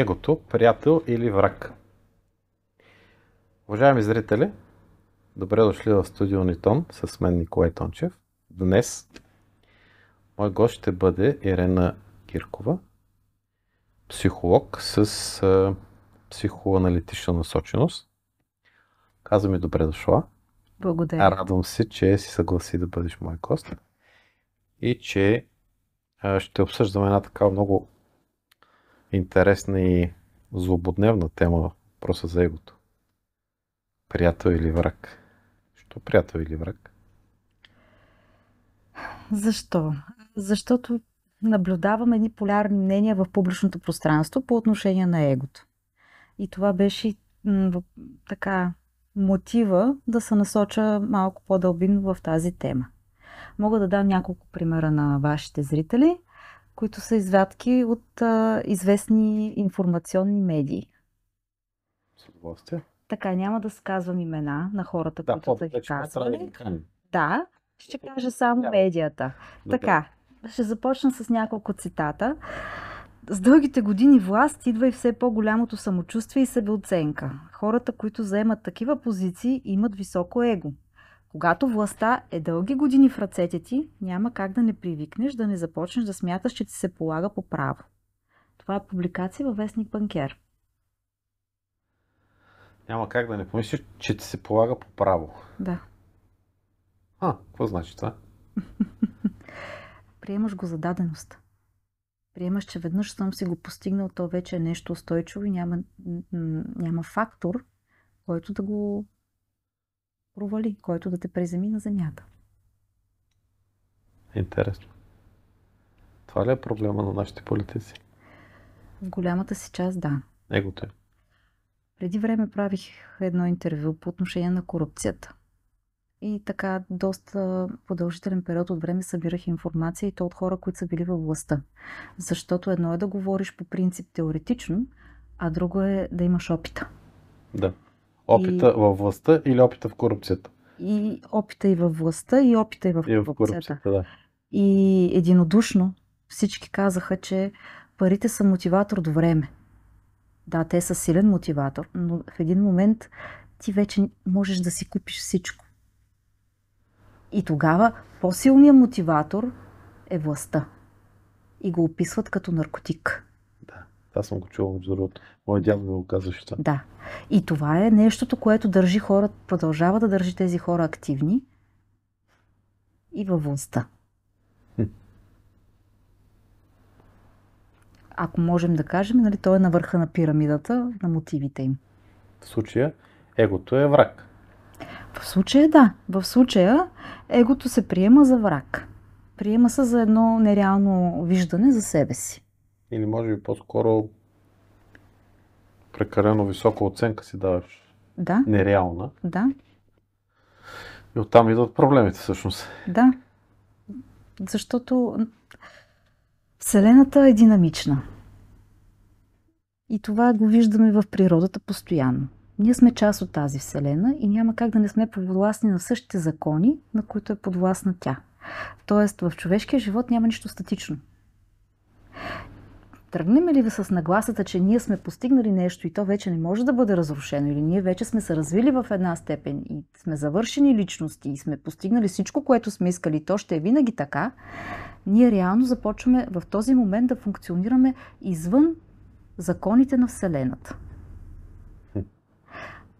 Егото, приятел или враг. Уважаеми зрители, добре дошли в студио Нитон с мен Николай Тончев. Днес мой гост ще бъде Ирена Киркова, психолог с психоаналитична насоченост. Каза ми добре дошла. Благодаря. радвам се, че си съгласи да бъдеш мой гост и че ще обсъждаме една така много интересна и злободневна тема въпроса за егото. Приятел или враг? Що приятел или враг? Защо? Защото наблюдавам едни полярни мнения в публичното пространство по отношение на егото. И това беше така мотива да се насоча малко по-дълбин в тази тема. Мога да дам няколко примера на вашите зрители – които са извадки от а, известни информационни медии. С удоволствие. Така, няма да сказвам имена на хората, да, които са ги казвали. Да, ще кажа само да. медията. Добре. Така, ще започна с няколко цитата. С дългите години власт идва и все по-голямото самочувствие и себеоценка. Хората, които заемат такива позиции, имат високо его. Когато властта е дълги години в ръцете ти, няма как да не привикнеш, да не започнеш да смяташ, че ти се полага по право. Това е публикация във вестник Банкер. Няма как да не помислиш, че ти се полага по право. Да. А, какво значи това? Приемаш го за даденост. Приемаш, че веднъж съм си го постигнал, то вече е нещо устойчиво и няма, няма фактор, който да го провали, който да те преземи на земята. Интересно. Това ли е проблема на нашите политици? В голямата си част да. Егото е. Преди време правих едно интервю по отношение на корупцията. И така, доста продължителен период от време събирах информация и то от хора, които са били във властта. Защото едно е да говориш по принцип теоретично, а друго е да имаш опита. Да. Опита и... във властта или опита в корупцията? И опита и във властта, и опита и в корупцията. И, в корупцията да. и единодушно всички казаха, че парите са мотиватор до време. Да, те са силен мотиватор, но в един момент ти вече можеш да си купиш всичко. И тогава по-силният мотиватор е властта. И го описват като наркотик. Аз съм го чувал, от другото. Моя дядо ми го казваше това. Да. И това е нещото, което държи хората, продължава да държи тези хора активни и във властта. Ако можем да кажем, нали, той е на върха на пирамидата, на мотивите им. В случая егото е враг. В случая да. В случая егото се приема за враг. Приема се за едно нереално виждане за себе си или може би по-скоро прекалено висока оценка си даваш. Да. Нереална. Да. И оттам идват проблемите всъщност. Да. Защото Вселената е динамична. И това го виждаме в природата постоянно. Ние сме част от тази Вселена и няма как да не сме подвластни на същите закони, на които е подвластна тя. Тоест в човешкия живот няма нищо статично. Тръгнем ли ви с нагласата, че ние сме постигнали нещо и то вече не може да бъде разрушено, или ние вече сме се развили в една степен и сме завършени личности и сме постигнали всичко, което сме искали, то ще е винаги така, ние реално започваме в този момент да функционираме извън законите на Вселената.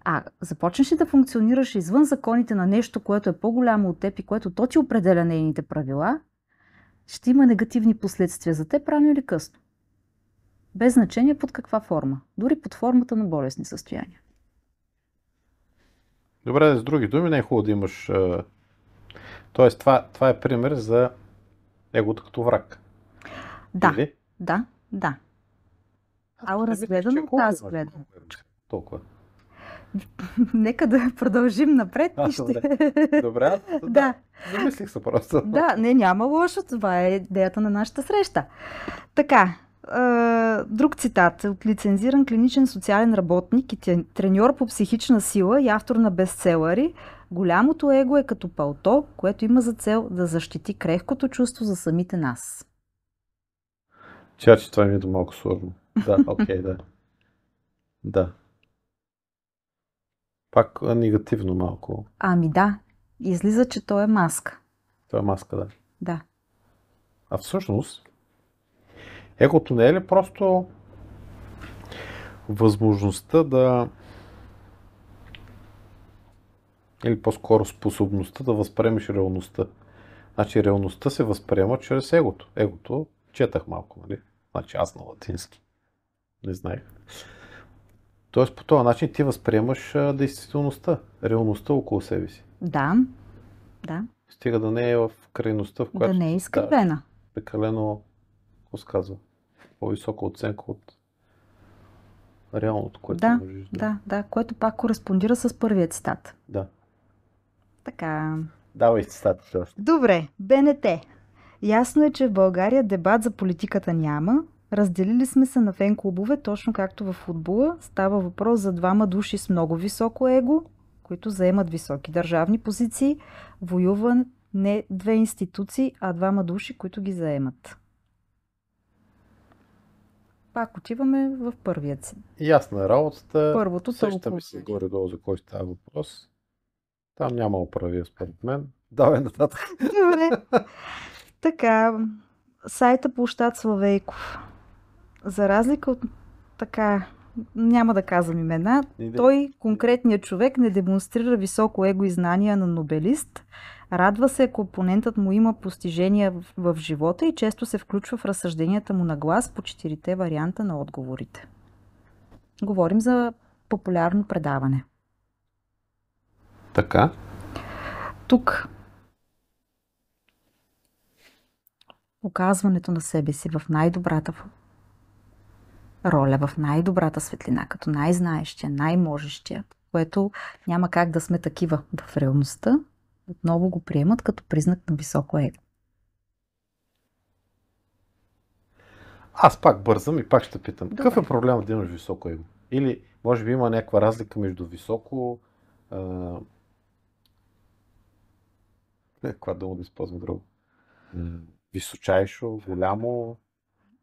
А започнеш ли да функционираш извън законите на нещо, което е по-голямо от теб и което то ти определя нейните правила, ще има негативни последствия за теб рано или късно без значение под каква форма, дори под формата на болесни състояния. Добре, с други думи не е хубаво да имаш... Тоест, това, това е пример за егото като враг. Да, Или? да, да. А разгледано от е тази гледна Толкова. Нека да продължим напред а, и ще... Добре, добре да. Замислих се просто. Да, не, няма лошо. Това е идеята на нашата среща. Така, друг цитат от лицензиран клиничен социален работник и треньор по психична сила и автор на бестселъри. Голямото его е като палто, което има за цел да защити крехкото чувство за самите нас. Чаче, че това ми е до малко сложно. Да, окей, okay, да. Да. Пак негативно малко. Ами да. Излиза, че то е маска. Това е маска, да. Да. А всъщност, Егото не е ли просто възможността да или по-скоро способността да възприемеш реалността. Значи реалността се възприема чрез егото. Егото четах малко, нали? Значи аз на латински. Не знаех. Тоест по този начин ти възприемаш действителността, реалността около себе си. Да, да. Стига да не е в крайността, в която... Да не е изкривена. Да, прекалено, какво казва? по-висока оценка от реалното, което да, можеш да. Да, да, което пак кореспондира с първия цитат. Да. Така. Давай цитата. още. Добре, БНТ. Ясно е, че в България дебат за политиката няма. Разделили сме се на фен-клубове, точно както в футбола. Става въпрос за двама души с много високо его, които заемат високи държавни позиции. воюва не две институции, а двама души, които ги заемат пак отиваме в първия си. Ясна е работата. Първото Сещаме се горе-долу за кой става въпрос. Там няма оправия според мен. Давай нататък. Добре. така, сайта Площад Славейков. За разлика от така, няма да казвам имена, той, конкретният човек, не демонстрира високо его и знания на нобелист, Радва се, ако опонентът му има постижения в, в живота и често се включва в разсъжденията му на глас по четирите варианта на отговорите. Говорим за популярно предаване. Така. Тук Оказването на себе си в най-добрата роля, в най-добрата светлина, като най-знаещия, най-можещия, което няма как да сме такива в реалността, отново го приемат като признак на високо его. Аз пак бързам и пак ще питам. Добре. Какъв е проблемът да имаш високо его? Или може би има някаква разлика между високо... А... Каква дума да използвам друго? Височайшо, голямо...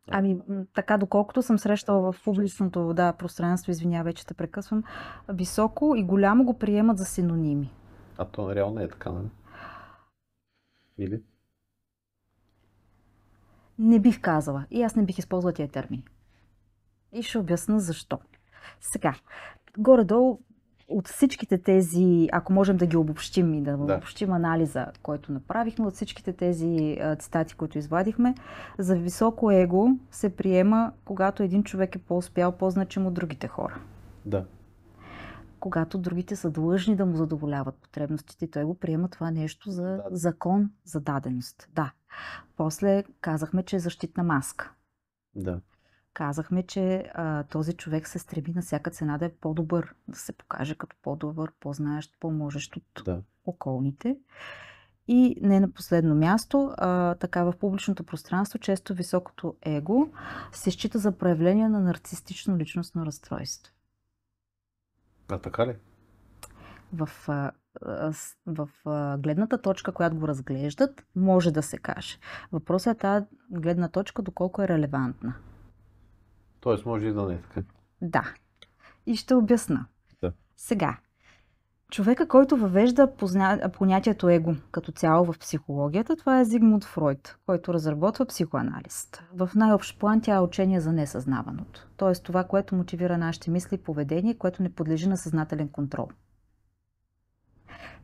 Ами, така, доколкото съм срещала в публичното да, пространство, извиня, вече те прекъсвам, високо и голямо го приемат за синоними. А то реално е така, нали? Или? Не бих казала. И аз не бих използвала тия термини. И ще обясна защо. Сега, горе-долу от всичките тези, ако можем да ги обобщим и да, да. обобщим анализа, който направихме, от всичките тези а, цитати, които извадихме, за високо его се приема, когато един човек е по-успял, по-значим от другите хора. Да когато другите са длъжни да му задоволяват потребностите той го приема това нещо за закон, за даденост. Да. После казахме, че е защитна маска. Да. Казахме, че а, този човек се стреми на всяка цена да е по-добър, да се покаже като по-добър, по-знаещ, по-можещ от да. околните. И не на последно място, а, така в публичното пространство, често високото его се счита за проявление на нарцистично личностно разстройство. А така ли? В, в, в гледната точка, която го разглеждат, може да се каже. Въпросът е тази гледна точка доколко е релевантна. Тоест може и да не е така. Да. И ще обясна. Да. Сега, човека, който въвежда позна... понятието его като цяло в психологията, това е Зигмунд Фройд, който разработва психоанализ. В най-общ план тя е учение за несъзнаваното, т.е. това, което мотивира нашите мисли и поведение, което не подлежи на съзнателен контрол.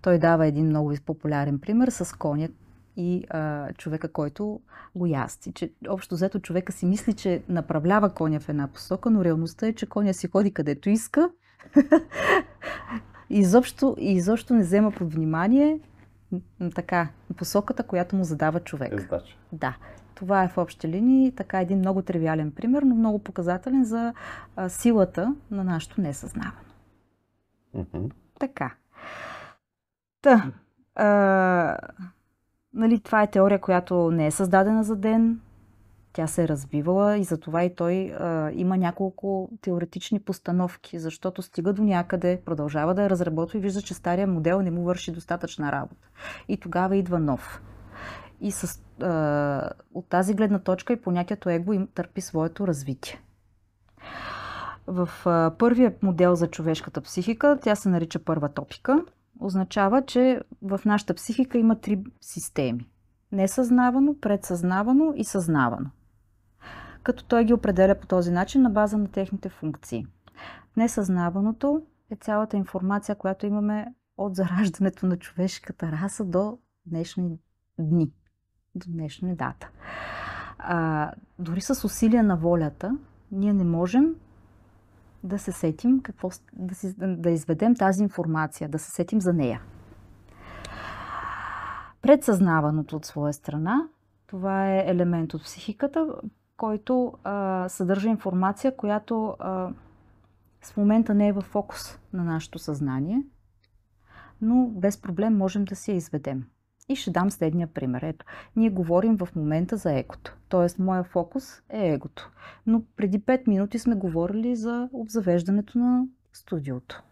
Той дава един много популярен пример с коня и а, човека, който го ясти. Че, общо взето човека си мисли, че направлява коня в една посока, но реалността е, че коня си ходи където иска изобщо, изобщо не взема под внимание така, посоката, която му задава човек. Издача. Да. Това е в общи линии така един много тривиален пример, но много показателен за а, силата на нашето несъзнавано. Mm-hmm. Така. Та, а, нали, това е теория, която не е създадена за ден, тя се е развивала и затова и той а, има няколко теоретични постановки, защото стига до някъде, продължава да я разработва и вижда, че стария модел не му върши достатъчна работа. И тогава идва нов. И с, а, от тази гледна точка и понятието его им търпи своето развитие. В а, първия модел за човешката психика, тя се нарича първа топика, означава, че в нашата психика има три системи. Несъзнавано, предсъзнавано и съзнавано като той ги определя по този начин на база на техните функции. Несъзнаваното е цялата информация, която имаме от зараждането на човешката раса до днешни дни, до днешна дата. А, дори с усилия на волята, ние не можем да се сетим, какво, да, си, да изведем тази информация, да се сетим за нея. Предсъзнаваното от своя страна, това е елемент от психиката, който а, съдържа информация, която а, с момента не е в фокус на нашето съзнание, но без проблем можем да си я изведем. И ще дам следния пример. Ето, ние говорим в момента за егото. Тоест, моя фокус е егото. Но преди 5 минути сме говорили за обзавеждането на студиото.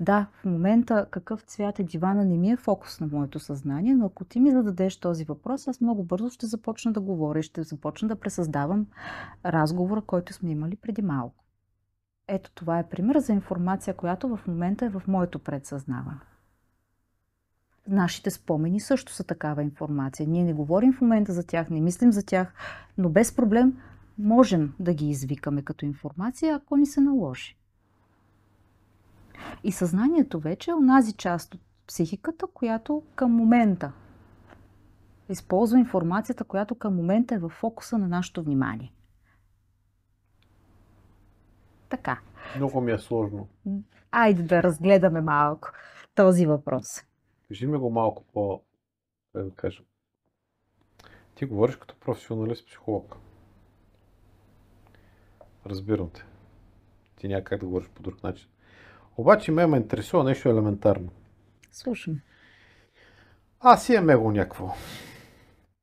Да, в момента какъв цвят е дивана не ми е фокус на моето съзнание, но ако ти ми зададеш този въпрос, аз много бързо ще започна да говоря, и ще започна да пресъздавам разговора, който сме имали преди малко. Ето това е пример за информация, която в момента е в моето предсъзнаване. Нашите спомени също са такава информация. Ние не говорим в момента за тях, не мислим за тях, но без проблем можем да ги извикаме като информация, ако ни се наложи. И съзнанието вече е онази част от психиката, която към момента използва информацията, която към момента е в фокуса на нашето внимание. Така. Много ми е сложно. Айде да разгледаме малко този въпрос. Кажи ми го малко по... Да, да кажа. Ти говориш като професионалист-психолог. Разбирам те. Ти някак да говориш по друг начин. Обаче ме ме интересува нещо елементарно. Слушам. Аз е его някакво.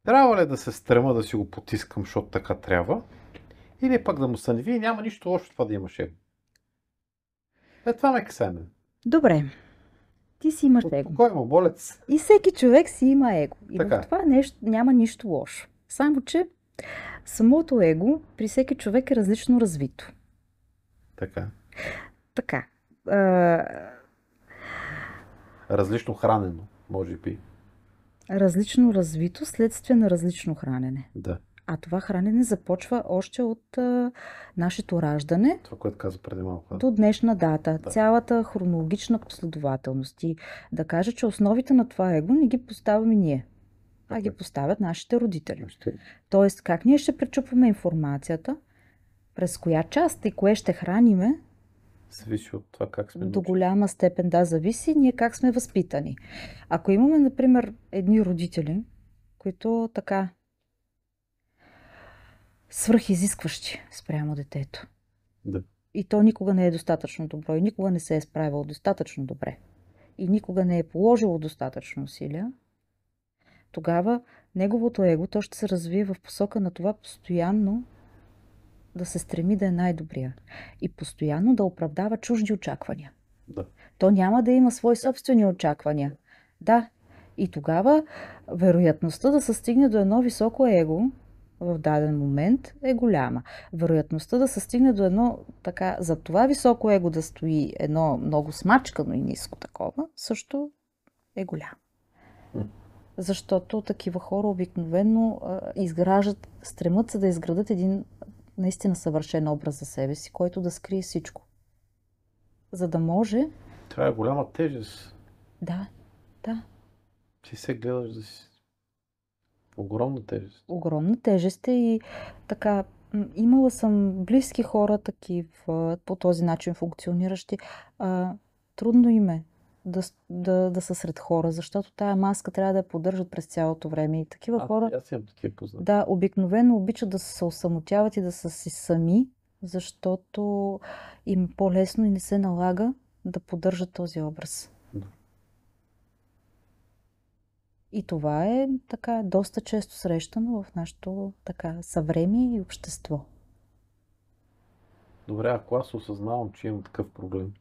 Трябва ли да се стрема да си го потискам, защото така трябва? Или пък да му сънви и няма нищо лошо това да имаш его. Е, това ме касае мен. Добре. Ти си имаш От, его. Кой има болец? И всеки човек си има его. И така. в е. това нещо, няма нищо лошо. Само, че самото его при всеки човек е различно развито. Така. Така. А... Различно хранено, може би. Различно развито следствие на различно хранене. Да. А това хранене започва още от а, нашето раждане. Това, което каза преди малко. До днешна дата. Да. Цялата хронологична последователност. И да кажа, че основите на това его не ги поставяме ние, а ги поставят нашите родители. Ще... Тоест, как ние ще пречупваме информацията, през коя част и кое ще храниме, Зависи от това как сме. До голяма степен, да, зависи ние как сме възпитани. Ако имаме, например, едни родители, които така свръхизискващи спрямо детето. Да. И то никога не е достатъчно добро и никога не се е справило достатъчно добре. И никога не е положило достатъчно усилия. Тогава неговото его то ще се развие в посока на това постоянно да се стреми да е най-добрия и постоянно да оправдава чужди очаквания. Да. То няма да има свои собствени очаквания. Да. И тогава вероятността да се стигне до едно високо его в даден момент е голяма. Вероятността да се стигне до едно така, за това високо его да стои едно много смачкано и ниско такова, също е голяма. защото такива хора обикновено изграждат, стремат се да изградат един наистина съвършен образ за себе си, който да скрие всичко. За да може... Това е голяма тежест. Да, да. Ти се гледаш да си... Огромна тежест. Огромна тежест е и така... Имала съм близки хора такива, по този начин функциониращи. А, трудно им е да, да, да са сред хора, защото тая маска трябва да я поддържат през цялото време. И такива а, хора. Аз имам такива познати. Да, обикновено обичат да се осамотяват и да са си сами, защото им е по-лесно и не се налага да поддържат този образ. И това е така доста често срещано в нашето така съвремие и общество. Добре, ако аз осъзнавам, че имам такъв проблем,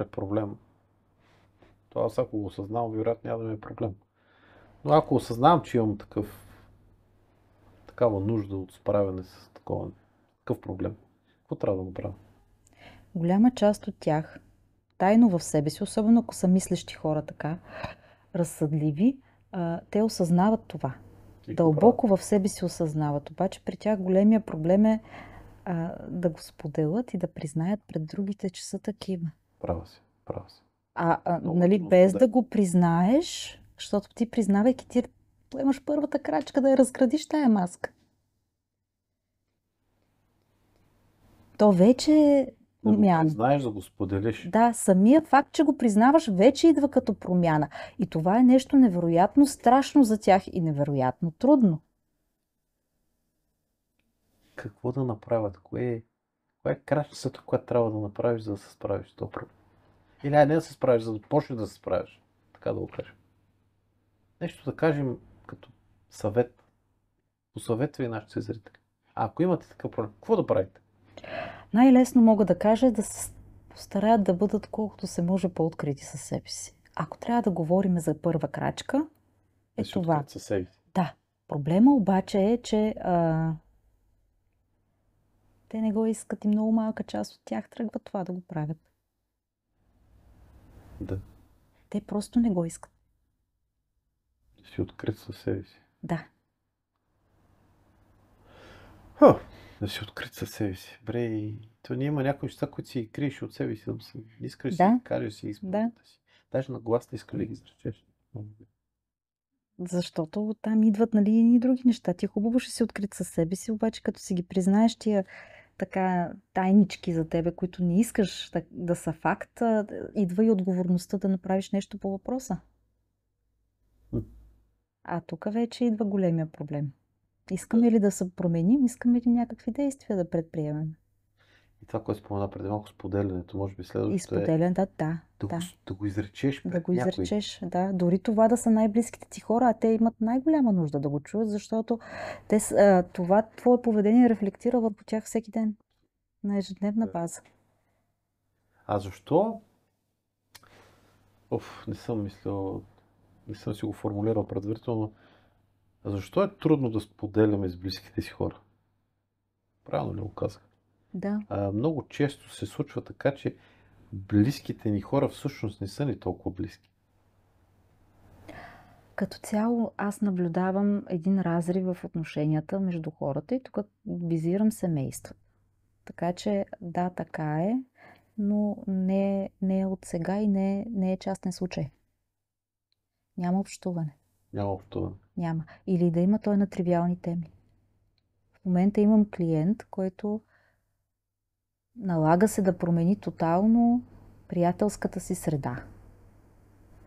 е проблем. Това, аз ако го осъзнавам, вероятно няма да ми е проблем. Но ако осъзнавам, че имам такъв, такава нужда от справяне с такова, такъв проблем, какво трябва да го правя? Голяма част от тях, тайно в себе си, особено ако са мислещи хора така, разсъдливи, те осъзнават това. И Дълбоко в себе си осъзнават. Обаче при тях големия проблем е а, да го споделят и да признаят пред другите, че са такива права си, права си. А, а Много, нали, без да. да го признаеш, защото ти признавайки ти имаш първата крачка да я разградиш тая маска. То вече промяна. Да знаеш да го споделиш. Да, самия факт, че го признаваш, вече идва като промяна. И това е нещо невероятно страшно за тях и невероятно трудно. Какво да направят? Кое е това е крачката, която трябва да направиш, за да се справиш с този проблем? Или не да се справиш, за да почнеш да се справиш. Така да го кажем. Нещо да кажем като съвет. Посъветвай нашите зрители. А ако имате такъв проблем, какво да правите? Най-лесно мога да кажа да се постараят да бъдат колкото се може по-открити със себе си. Ако трябва да говорим за първа крачка, е да това. Със себе си. Да. Проблема обаче е, че а, те не го искат и много малка част от тях тръгва това да го правят. Да. Те просто не го искат. Да си открит със себе си. Да. Ха, да си открит със себе си. Бре, то не има някои неща, които си криеш от себе си, искаш да. си кажеш си да. си. Даже на глас не иска да ги изречеш. Защото там идват нали, и други неща. Ти е хубаво ще си открит със себе си, обаче като си ги признаеш тия така тайнички за тебе, които не искаш да, да са факт, идва и отговорността да направиш нещо по въпроса. А тук вече идва големия проблем. Искаме ли да се променим, искаме ли някакви действия да предприемем? И това, което спомена преди малко, споделянето, може би следващото Изподелен, е да, да. Да, да. Го, да го изречеш Да го някой. изречеш, да. Дори това да са най-близките ти хора, а те имат най-голяма нужда да го чуят, защото те, това твое поведение рефлектира върху тях всеки ден. На ежедневна база. А защо? Оф, не съм мислил, не съм си го формулирал предварително. защо е трудно да споделяме с близките си хора? Правилно ли го казах? Да. А, много често се случва така, че близките ни хора всъщност не са ни толкова близки. Като цяло аз наблюдавам един разрив в отношенията между хората и тук визирам семейство. Така че да, така е, но не, не е от сега и не, не е частен случай. Няма общуване. Няма общуване. Няма. Или да има той е на тривиални теми. В момента имам клиент, който налага се да промени тотално приятелската си среда.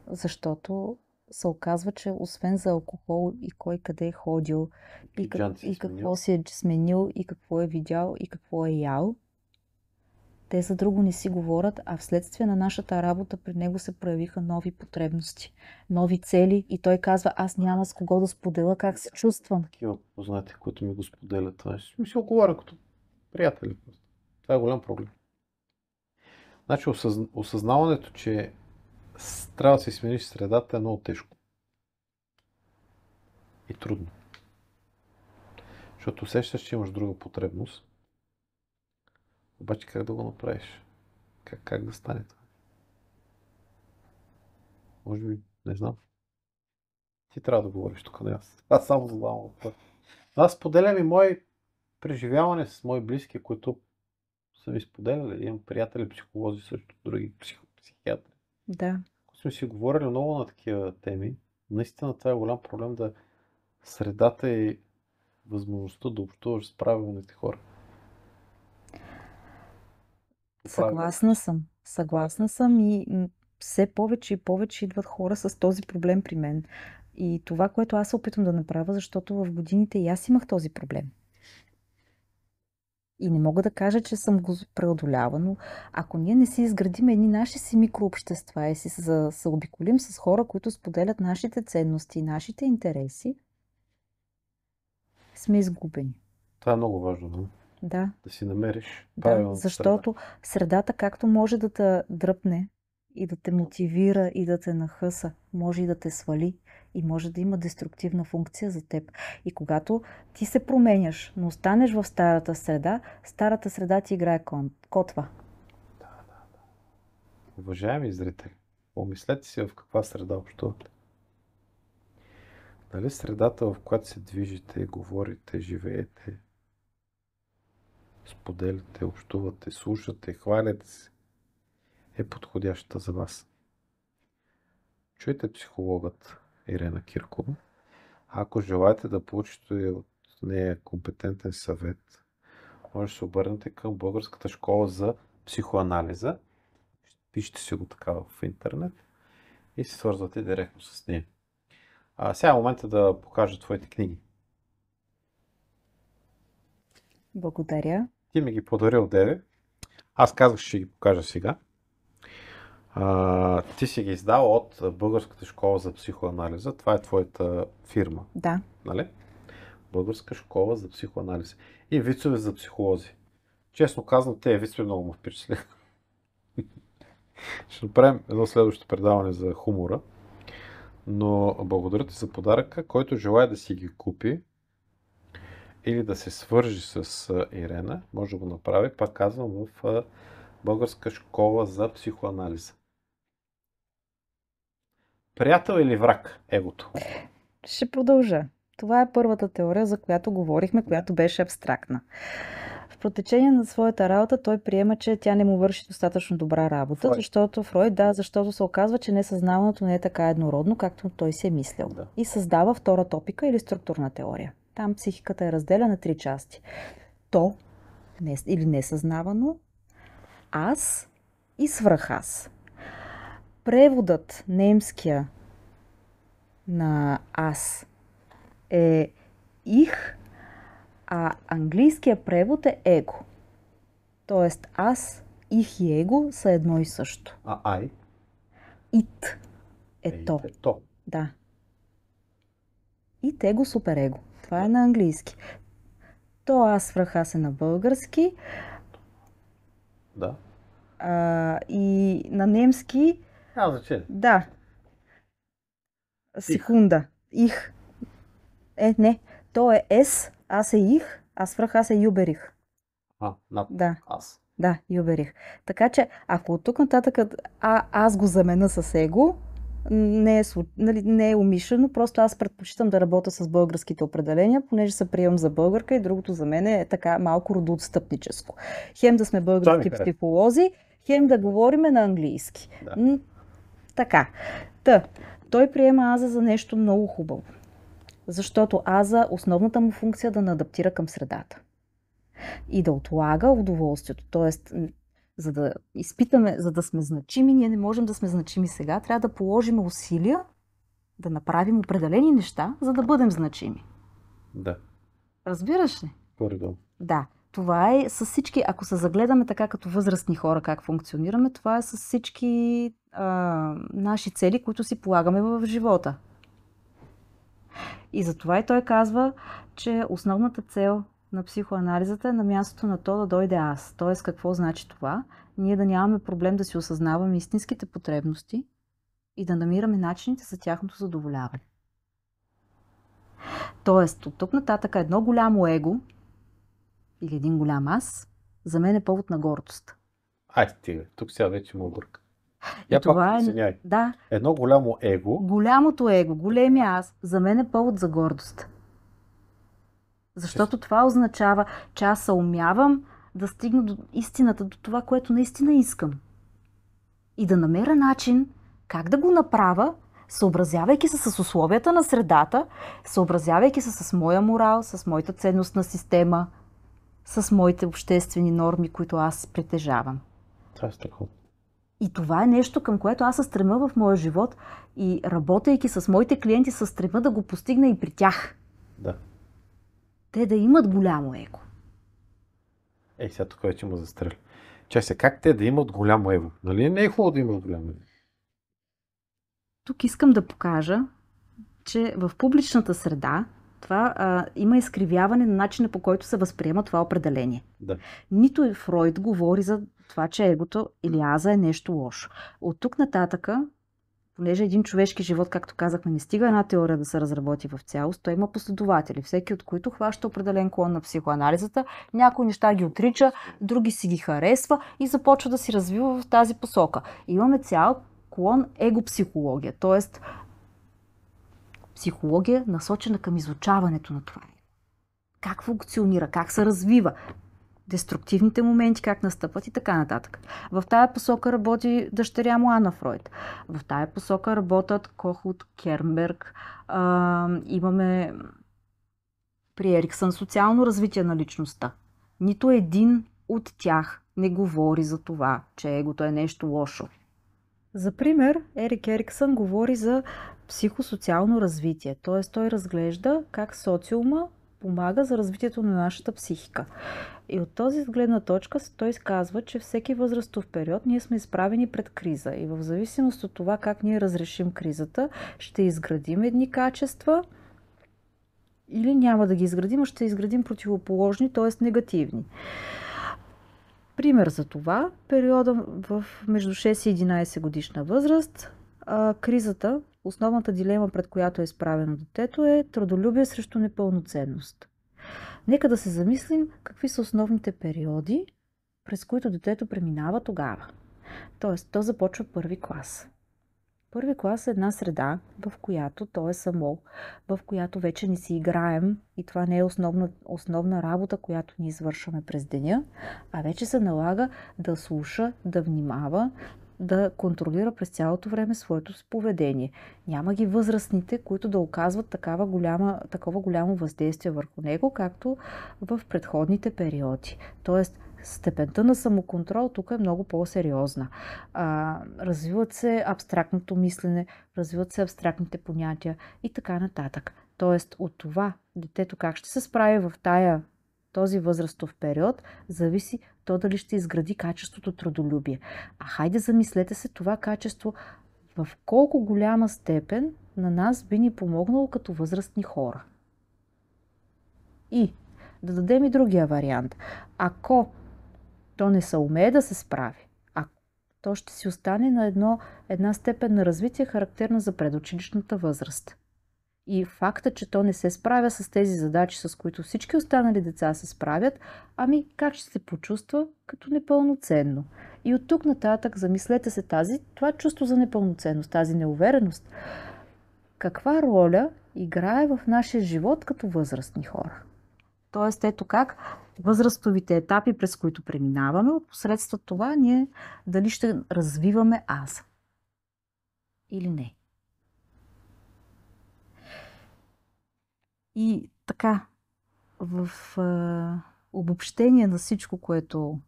Защото се оказва, че освен за алкохол и кой къде е ходил, и, как, е и какво си е сменил, и какво е видял, и какво е ял, те за друго не си говорят, а вследствие на нашата работа при него се проявиха нови потребности, нови цели и той казва, аз няма с кого да споделя как се чувствам. Такива познати, които ми го споделят, това ще ми се оговаря като приятели. Просто. Това е голям проблем. Значи осъзнаването, че трябва да се смениш средата е много тежко. И трудно. Защото усещаш, че имаш друга потребност. Обаче как да го направиш? Как, как да стане това? Може би, не знам. Ти трябва да говориш тук, не аз. Аз само задавам въпрос. Аз поделям и мои преживяване с мои близки, които са ви споделяли. Имам приятели е психолози също, други психиатри. Да. Ако сме си говорили много на такива теми, наистина това е голям проблем да средата и възможността да общуваш с правилните хора. Съгласна съм. Съгласна съм и все повече и повече идват хора с този проблем при мен. И това, което аз се опитвам да направя, защото в годините и аз имах този проблем. И не мога да кажа, че съм го преодолява, но ако ние не си изградим едни наши си микрообщества и си заобиколим с хора, които споделят нашите ценности и нашите интереси, сме изгубени. Това е много важно, да? Да. Да си намериш правилната да, Защото среда. средата, както може да те дръпне и да те мотивира и да те нахъса, може и да те свали и може да има деструктивна функция за теб. И когато ти се променяш, но останеш в старата среда, старата среда ти играе кон, котва. Да, да, да. Уважаеми зрители, помислете си в каква среда общувате. Дали средата, в която се движите, говорите, живеете, Споделите, общувате, слушате, хваляте се, е подходяща за вас. Чуйте психологът. Ирена Киркова. Ако желаете да получите от нея компетентен съвет, може да се обърнете към Българската школа за психоанализа. Пишете си го така в интернет и се свързвате директно с нея. А сега е момента да покажа твоите книги. Благодаря. Ти ми ги подари от Деве. Аз казах, ще ги покажа сега. А, ти си ги издал от Българската школа за психоанализа. Това е твоята фирма. Да. Нали? Българска школа за психоанализа. И вицове за психолози. Честно казвам, те вицове много му впечатлиха. Ще направим едно следващо предаване за хумора. Но благодаря ти за подаръка. Който желая да си ги купи или да се свържи с Ирена, може да го направи, пак казвам, в Българска школа за психоанализа. Приятел или враг егото? Ще продължа. Това е първата теория, за която говорихме, която беше абстрактна. В протечение на своята работа той приема, че тя не му върши достатъчно добра работа, Фрой. защото Фройд, да, защото се оказва, че несъзнаваното не е така еднородно, както той си е мислил. Да. И създава втора топика или структурна теория. Там психиката е разделя на три части. То не, или несъзнавано, аз и свръх аз преводът немския на аз е их, а английския превод е его. Тоест аз, их и его са едно и също. А ай? Ит е то. Е то. Да. Ит его супер его. Това е на английски. То аз свръх аз е на български. Да. А, и на немски няма значение. Да. Секунда. Их. Е, не. То е С, аз е их, а свръх аз е юберих. А, на да. аз. Да, юберих. Така че, ако от тук нататък а, аз го замена с его, не е, нали, не е умишлено, просто аз предпочитам да работя с българските определения, понеже се приемам за българка и другото за мен е така малко родоотстъпническо. Хем да сме български психолози, хем да говориме на английски. Да. Така. Та, той приема Аза за нещо много хубаво. Защото Аза, основната му функция е да надаптира към средата. И да отлага удоволствието. Тоест, за да изпитаме, за да сме значими, ние не можем да сме значими сега. Трябва да положим усилия да направим определени неща, за да бъдем значими. Да. Разбираш ли? горе Да това е с всички, ако се загледаме така като възрастни хора как функционираме, това е с всички а, наши цели, които си полагаме в живота. И затова и той казва, че основната цел на психоанализата е на мястото на то да дойде аз. Тоест, какво значи това? Ние да нямаме проблем да си осъзнаваме истинските потребности и да намираме начините за тяхното задоволяване. Тоест, от тук нататък едно голямо его, или един голям аз, за мен е повод на гордост. Ай, стига, тук сега вече му обърка. Я това пак, е... Да. Едно голямо его. Голямото его, големия аз, за мен е повод за гордост. Защото това означава, че аз съумявам да стигна до истината, до това, което наистина искам. И да намеря начин как да го направя, съобразявайки се с условията на средата, съобразявайки се с моя морал, с моята ценностна система – с моите обществени норми, които аз притежавам. Това е страхотно. И това е нещо, към което аз се стрема в моя живот и работейки с моите клиенти, се стрема да го постигна и при тях. Да. Те да имат голямо еко. Ей сега тук вече му застреля. Чай се, как те да имат голямо его? Нали не е хубаво да имат голямо его? Тук искам да покажа, че в публичната среда това а, има изкривяване на начина по който се възприема това определение. Да. Нито и Фройд говори за това, че егото или аза е нещо лошо. От тук нататъка, понеже един човешки живот, както казахме, не стига една теория да се разработи в цялост, той има последователи, всеки от които хваща определен клон на психоанализата, някои неща ги отрича, други си ги харесва и започва да си развива в тази посока. Имаме цял клон егопсихология, т.е психология, насочена към изучаването на това. Как функционира, как се развива, деструктивните моменти, как настъпват и така нататък. В тая посока работи дъщеря му Ана Фройд. В тая посока работят Кохот, Кернберг. А, имаме при Ериксън социално развитие на личността. Нито един от тях не говори за това, че егото е нещо лошо. За пример, Ерик Ериксън говори за психосоциално развитие, т.е. той разглежда как социума помага за развитието на нашата психика. И от този гледна точка той казва, че всеки възрастов период ние сме изправени пред криза и в зависимост от това как ние разрешим кризата, ще изградим едни качества или няма да ги изградим, а ще изградим противоположни, т.е. негативни. Пример за това периода в между 6 и 11 годишна възраст, а, кризата, основната дилема, пред която е изправено детето е трудолюбие срещу непълноценност. Нека да се замислим какви са основните периоди, през които детето преминава тогава. Тоест, то започва първи клас. Първи клас е една среда, в която то е само, в която вече не си играем и това не е основна, основна работа, която ни извършваме през деня, а вече се налага да слуша, да внимава, да контролира през цялото време своето поведение. Няма ги възрастните, които да оказват такава голяма, такова голямо въздействие върху него, както в предходните периоди. Тоест, степента на самоконтрол тук е много по-сериозна. А, развиват се абстрактното мислене, развиват се абстрактните понятия и така нататък. Тоест от това детето как ще се справи в тая, този възрастов период, зависи то дали ще изгради качеството трудолюбие. А хайде замислете се това качество в колко голяма степен на нас би ни помогнало като възрастни хора. И да дадем и другия вариант. Ако то не съумее да се справи, а то ще си остане на едно, една степен на развитие, характерна за предучилищната възраст. И факта, че то не се справя с тези задачи, с които всички останали деца се справят, ами как ще се почувства като непълноценно. И от тук нататък замислете се тази, това чувство за непълноценност, тази неувереност. Каква роля играе в нашия живот като възрастни хора? Тоест, ето как възрастовите етапи, през които преминаваме, от посредства това ние дали ще развиваме аз или не. И така, в е, обобщение на всичко, което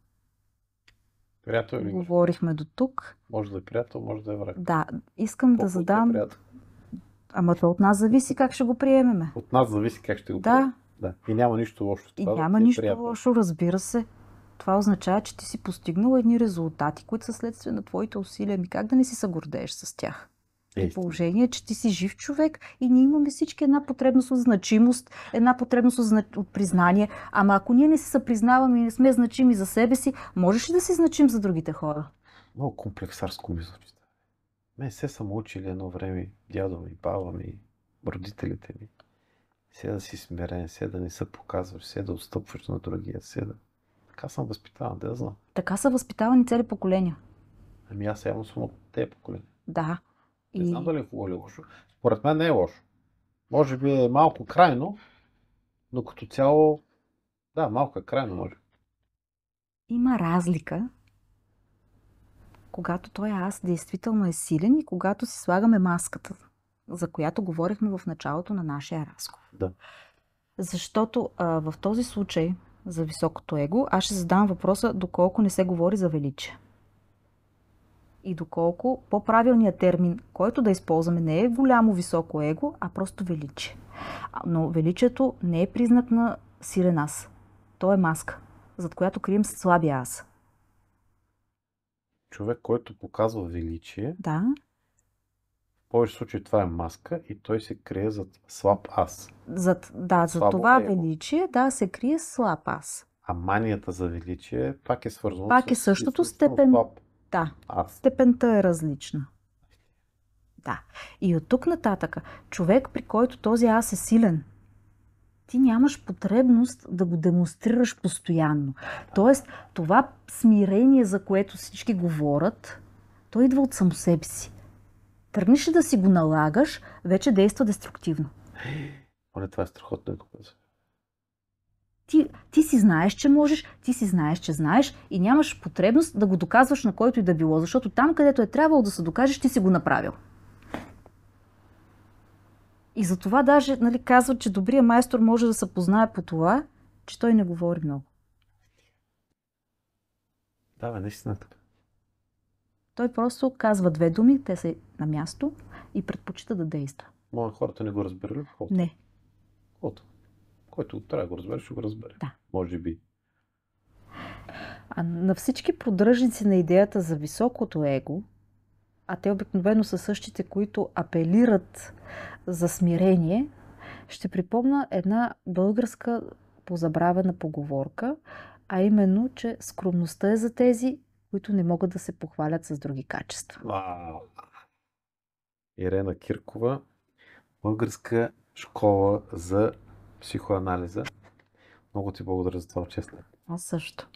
приятел говорихме до тук. Може да е приятел, може да е враг. Да, искам по да е задам. Е приятел. Ама то от нас зависи как ще го приемеме. От нас зависи как ще го приемем. Да, да. И няма нищо лошо в това. И няма да е нищо приятел. лошо, разбира се. Това означава, че ти си постигнал едни резултати, които са следствие на твоите усилия. Ми как да не си съгордееш с тях? При положение, че ти си жив човек и ние имаме всички една потребност от значимост, една потребност от, зна... от признание. Ама ако ние не се съпризнаваме и не сме значими за себе си, можеш ли да си значим за другите хора? Много комплексарско ми звучи. Мен се са учили едно време дядо ми, баба ми, родителите ми. Все да си смирен, все да не се показваш, все да отстъпваш на другия, все да... Така съм възпитаван, да знам. Така са възпитавани цели поколения. Ами аз явно съм от тези поколения. Да. Не и... знам дали е хубаво или лошо. Според мен не е лошо. Може би е малко крайно, но като цяло, да, малко е крайно може. Има разлика, когато той аз действително е силен и когато си слагаме маската за която говорихме в началото на нашия разговор. Да. Защото а, в този случай за високото его, аз ще задам въпроса доколко не се говори за величие. И доколко по-правилният термин, който да използваме, не е голямо високо его, а просто величие. Но величието не е признак на силен аз. То е маска, зад която крием слабия аз. Човек, който показва величие, да. Повече случаи това е маска и той се крие зад слаб аз. Зад, да, за това е величие, да, се крие слаб аз. А манията за величие пак е свързано пак е с същото степен. Слаб да, аз. степента е различна. Да. И от тук нататъка, човек при който този аз е силен, ти нямаш потребност да го демонстрираш постоянно. Тоест, това смирение, за което всички говорят, то идва от само себе си тръгнеш ли да си го налагаш, вече действа деструктивно. Оле, това е страхотно ако го Ти, ти си знаеш, че можеш, ти си знаеш, че знаеш и нямаш потребност да го доказваш на който и да било, защото там, където е трябвало да се докажеш, ти си го направил. И за това даже нали, казват, че добрия майстор може да се познае по това, че той не говори много. Да, бе, наистина така. Той просто казва две думи, те са на място и предпочита да действа. Моля, хората не го разбира ли? хода? Не. Ход. Който трябва да го разбере, ще го разбере. Да. Може би. А на всички поддръжници на идеята за високото его, а те обикновено са същите, които апелират за смирение, ще припомна една българска позабравена поговорка, а именно, че скромността е за тези, които не могат да се похвалят с други качества. Вау! Ирена Киркова, Българска школа за психоанализа. Много ти благодаря за това честно. Аз също.